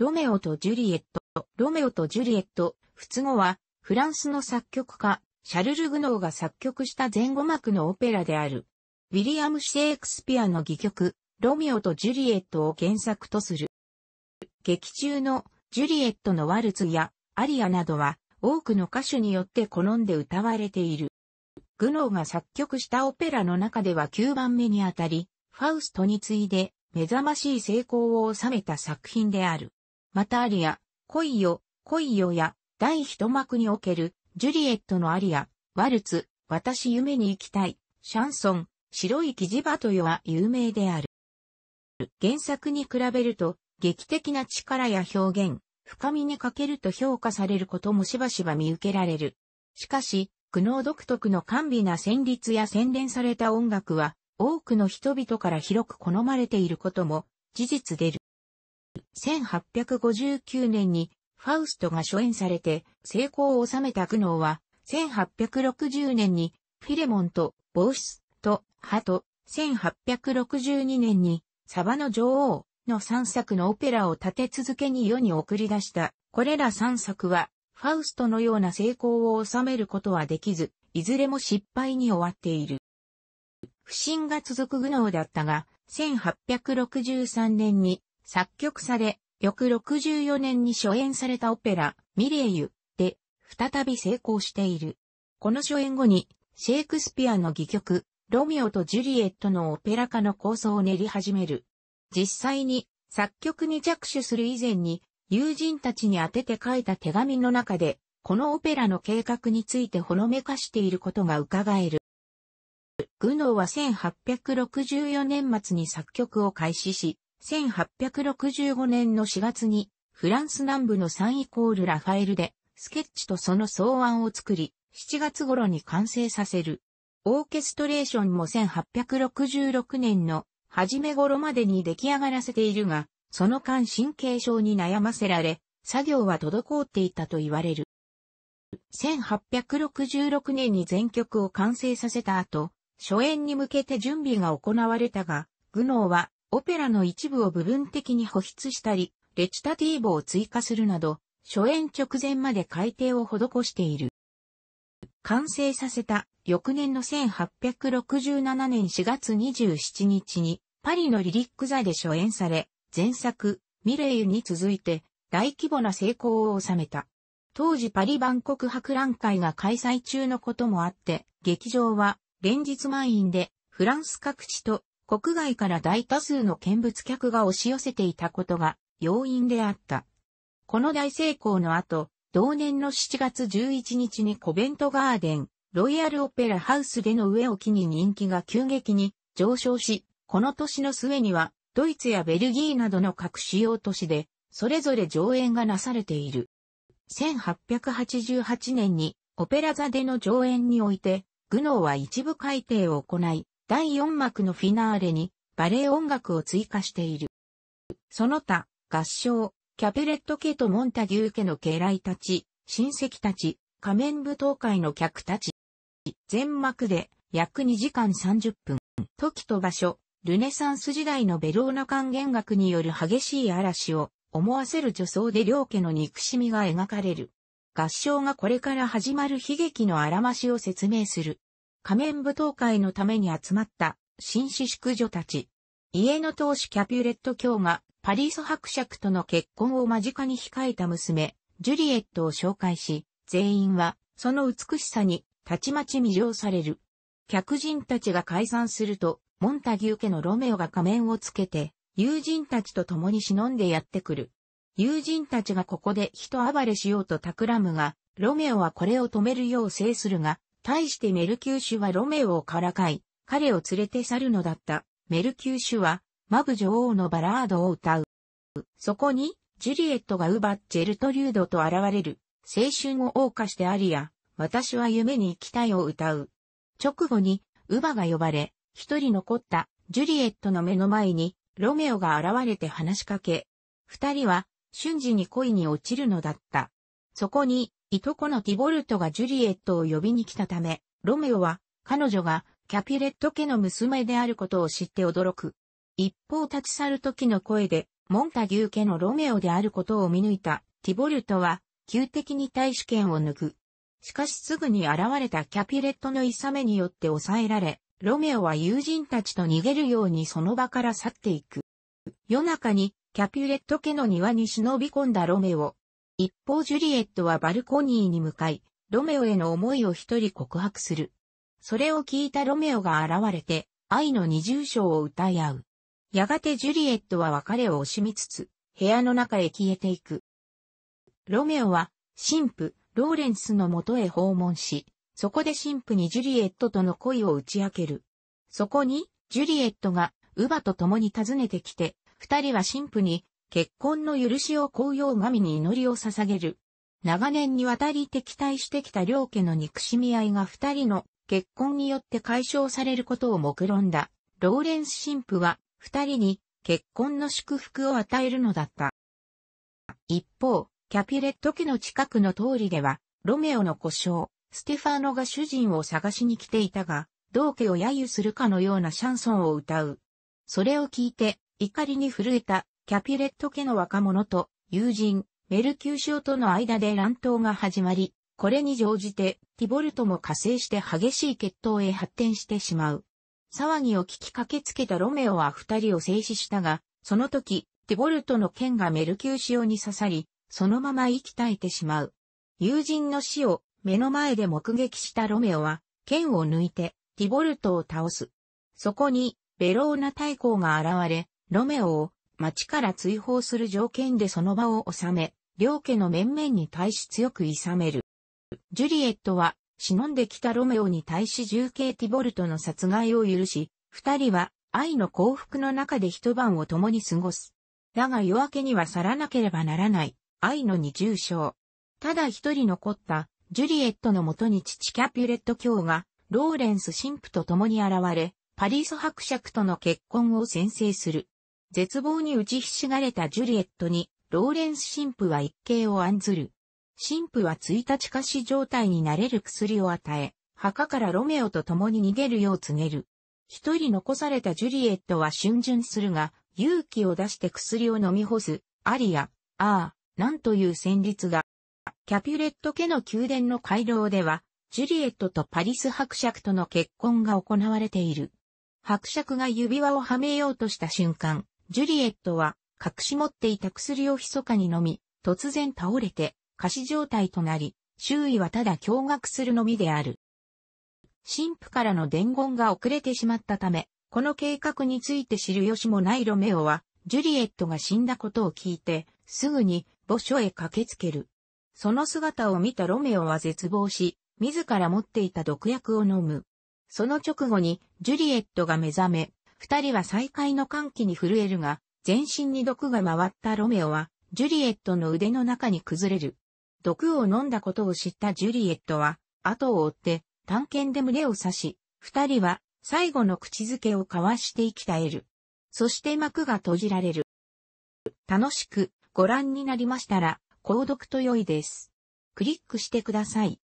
ロメオとジュリエット、ロメオとジュリエット、仏語は、フランスの作曲家、シャルル・グノーが作曲した前後幕のオペラである。ウィリアム・シェイクスピアの戯曲、ロミオとジュリエットを原作とする。劇中のジュリエットのワルツやアリアなどは、多くの歌手によって好んで歌われている。グノーが作曲したオペラの中では9番目にあたり、ファウストに次いで目覚ましい成功を収めた作品である。またアリア、恋よ、恋よや、第一幕における、ジュリエットのアリア、ワルツ、私夢に行きたい、シャンソン、白いキジバトよは有名である。原作に比べると、劇的な力や表現、深みに欠けると評価されることもしばしば見受けられる。しかし、苦悩独特の甘美な旋律や洗練された音楽は、多くの人々から広く好まれていることも事実でる。1859年にファウストが初演されて成功を収めた苦悩は、1860年にフィレモンとボウシスとハト、1862年にサバの女王の3作のオペラを立て続けに世に送り出した。これら3作は、ファウストのような成功を収めることはできず、いずれも失敗に終わっている。不信が続く苦悩だったが、1863年に作曲され、翌64年に初演されたオペラ、ミリエユで、再び成功している。この初演後に、シェイクスピアの戯曲、ロミオとジュリエットのオペラ化の構想を練り始める。実際に、作曲に着手する以前に、友人たちに宛てて書いた手紙の中で、このオペラの計画についてほのめかしていることが伺える。グノーは1864年末に作曲を開始し、1865年の4月に、フランス南部のサンイコールラファエルで、スケッチとその草案を作り、7月頃に完成させる。オーケストレーションも1866年の初め頃までに出来上がらせているが、その間神経症に悩ませられ、作業は滞っていたと言われる。1866年に全曲を完成させた後、初演に向けて準備が行われたが、グノーはオペラの一部を部分的に保筆したり、レチタティーボを追加するなど、初演直前まで改定を施している。完成させた翌年の1867年4月27日にパリのリリック座で初演され、前作ミレイユに続いて大規模な成功を収めた。当時パリ万国博覧会が開催中のこともあって、劇場は連日満員でフランス各地と国外から大多数の見物客が押し寄せていたことが要因であった。この大成功の後、同年の7月11日にコベントガーデン、ロイヤルオペラハウスでの上を機に人気が急激に上昇し、この年の末にはドイツやベルギーなどの各主要都市で、それぞれ上演がなされている。1888年にオペラ座での上演において、グノーは一部改定を行い、第4幕のフィナーレにバレエ音楽を追加している。その他、合唱、キャペレット家とモンタギュー家の家来たち、親戚たち、仮面舞踏会の客たち。全幕で約2時間30分。時と場所、ルネサンス時代のベローナ管弦楽による激しい嵐を思わせる女装で両家の憎しみが描かれる。合唱がこれから始まる悲劇のあらましを説明する。仮面舞踏会のために集まった紳士淑女たち。家の当主キャピュレット卿がパリース伯爵との結婚を間近に控えた娘、ジュリエットを紹介し、全員はその美しさにたちまち魅了される。客人たちが解散すると、モンタギュー家のロメオが仮面をつけて、友人たちと共に忍んでやってくる。友人たちがここで人暴れしようと企むが、ロメオはこれを止めるよう制するが、対してメルキューシュはロメオをからかい、彼を連れて去るのだった。メルキューシュは、マブ女王のバラードを歌う。そこに、ジュリエットがウバ・ジェルトリュードと現れる、青春を謳歌してアリア、私は夢に行きたいを歌う。直後に、ウバが呼ばれ、一人残ったジュリエットの目の前に、ロメオが現れて話しかけ、二人は瞬時に恋に落ちるのだった。そこに、いとこのティボルトがジュリエットを呼びに来たため、ロメオは彼女がキャピュレット家の娘であることを知って驚く。一方立ち去る時の声で、モンタギュー家のロメオであることを見抜いたティボルトは、急敵に大主権を抜く。しかしすぐに現れたキャピュレットのいさめによって抑えられ、ロメオは友人たちと逃げるようにその場から去っていく。夜中にキャピュレット家の庭に忍び込んだロメオ。一方ジュリエットはバルコニーに向かい、ロメオへの思いを一人告白する。それを聞いたロメオが現れて、愛の二重唱を歌い合う。やがてジュリエットは別れを惜しみつつ、部屋の中へ消えていく。ロメオは、神父、ローレンスのもとへ訪問し、そこで神父にジュリエットとの恋を打ち明ける。そこに、ジュリエットが、乳母と共に訪ねてきて、二人は神父に結婚の許しを紅葉神に祈りを捧げる。長年にわたり敵対してきた両家の憎しみ合いが二人の結婚によって解消されることを目論んだ。ローレンス神父は二人に結婚の祝福を与えるのだった。一方、キャピレット家の近くの通りでは、ロメオの故障、ステファーノが主人を探しに来ていたが、同家を揶揄するかのようなシャンソンを歌う。それを聞いて、怒りに震えたキャピュレット家の若者と友人、メルキューシーとの間で乱闘が始まり、これに乗じてティボルトも加勢して激しい決闘へ発展してしまう。騒ぎを聞きかけつけたロメオは二人を制止したが、その時、ティボルトの剣がメルキューシーに刺さり、そのまま息絶えてしまう。友人の死を目の前で目撃したロメオは、剣を抜いて、ティボルトを倒す。そこに、ベローナ大公が現れ、ロメオを町から追放する条件でその場を収め、両家の面々に対し強く諌める。ジュリエットは、忍んできたロメオに対し重慶ティボルトの殺害を許し、二人は愛の幸福の中で一晩を共に過ごす。だが夜明けには去らなければならない愛の二重症。ただ一人残ったジュリエットのもとに父キャピュレット卿がローレンス神父と共に現れ、パリース伯爵との結婚を宣誓する。絶望に打ちひしがれたジュリエットに、ローレンス神父は一計を案ずる。神父は1日下し状態になれる薬を与え、墓からロメオと共に逃げるよう告げる。一人残されたジュリエットは春巡するが、勇気を出して薬を飲み干す、アリア、ああ、なんという旋律が。キャピュレット家の宮殿の回廊では、ジュリエットとパリス伯爵との結婚が行われている。伯爵が指輪をはめようとした瞬間、ジュリエットは隠し持っていた薬を密かに飲み、突然倒れて、過死状態となり、周囲はただ驚愕するのみである。神父からの伝言が遅れてしまったため、この計画について知る由もないロメオは、ジュリエットが死んだことを聞いて、すぐに墓所へ駆けつける。その姿を見たロメオは絶望し、自ら持っていた毒薬を飲む。その直後にジュリエットが目覚め、二人は再会の歓喜に震えるが、全身に毒が回ったロメオは、ジュリエットの腕の中に崩れる。毒を飲んだことを知ったジュリエットは、後を追って、探検で胸を刺し、二人は、最後の口づけを交わして生きたえる。そして幕が閉じられる。楽しくご覧になりましたら、購読と良いです。クリックしてください。